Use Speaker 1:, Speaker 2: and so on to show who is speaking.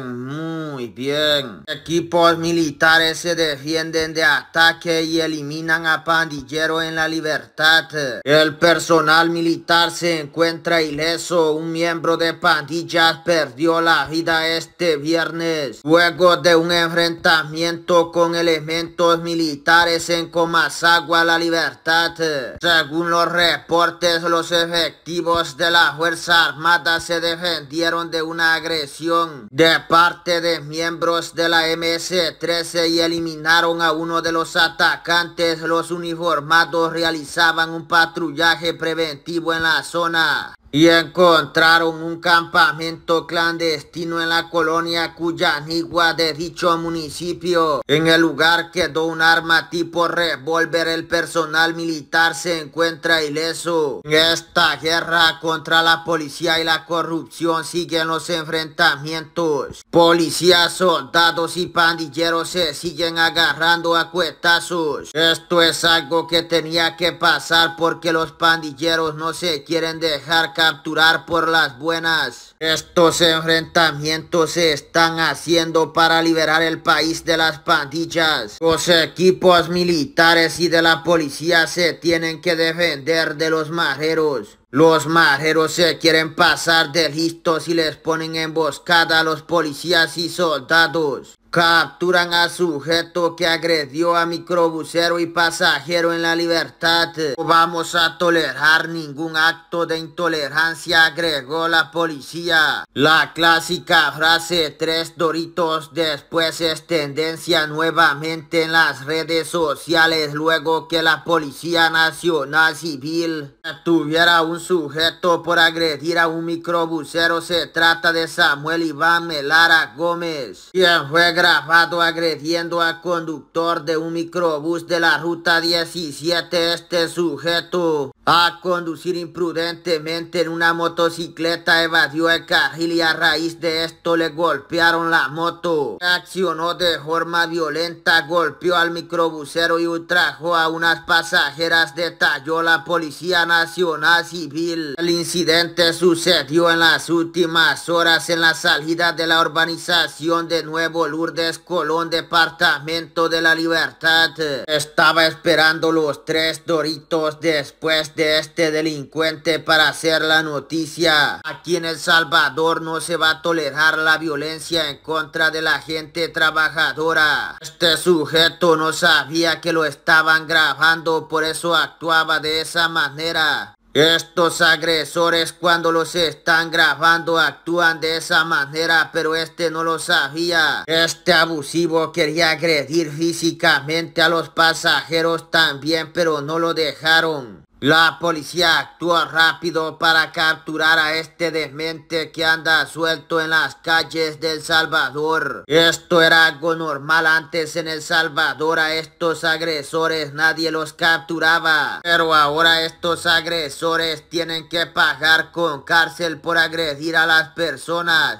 Speaker 1: muy bien. Equipos militares se defienden de ataque y eliminan a pandillero en la libertad. El personal militar se encuentra ileso. Un miembro de pandillas perdió la vida este viernes. Luego de un enfrentamiento con elementos militares en Comasagua, la libertad. Según los reportes, los efectivos de la Fuerza Armada se defendieron de una agresión de parte de miembros de la MS-13 y eliminaron a uno de los atacantes. Los uniformados realizaban un patrullaje preventivo en la zona. Y encontraron un campamento clandestino en la colonia Cuyanigua de dicho municipio. En el lugar quedó un arma tipo revólver. El personal militar se encuentra ileso. esta guerra contra la policía y la corrupción siguen los enfrentamientos. Policías, soldados y pandilleros se siguen agarrando a cuetazos. Esto es algo que tenía que pasar porque los pandilleros no se quieren dejar capturar por las buenas. Estos enfrentamientos se están haciendo para liberar el país de las pandillas. Los equipos militares y de la policía se tienen que defender de los majeros. Los majeros se quieren pasar de listos y les ponen emboscada a los policías y soldados. Capturan a sujeto que agredió a microbusero y pasajero en la libertad. No vamos a tolerar ningún acto de intolerancia, agregó la policía. La clásica frase tres doritos después es tendencia nuevamente en las redes sociales luego que la Policía Nacional Civil tuviera un sujeto por agredir a un microbusero. Se trata de Samuel Iván Melara Gómez, quien juega grabado agrediendo al conductor de un microbús de la ruta 17. Este sujeto, a conducir imprudentemente en una motocicleta, evadió el carril y a raíz de esto le golpearon la moto. Accionó de forma violenta, golpeó al microbusero y ultrajó a unas pasajeras, detalló la Policía Nacional Civil. El incidente sucedió en las últimas horas en la salida de la urbanización de Nuevo Lourdes descolón Colón, departamento de la libertad. Estaba esperando los tres doritos después de este delincuente para hacer la noticia. Aquí en El Salvador no se va a tolerar la violencia en contra de la gente trabajadora. Este sujeto no sabía que lo estaban grabando, por eso actuaba de esa manera. Estos agresores cuando los están grabando actúan de esa manera, pero este no lo sabía. Este abusivo quería agredir físicamente a los pasajeros también, pero no lo dejaron. La policía actúa rápido para capturar a este desmente que anda suelto en las calles del Salvador. Esto era algo normal antes en El Salvador a estos agresores nadie los capturaba. Pero ahora estos agresores tienen que pagar con cárcel por agredir a las personas.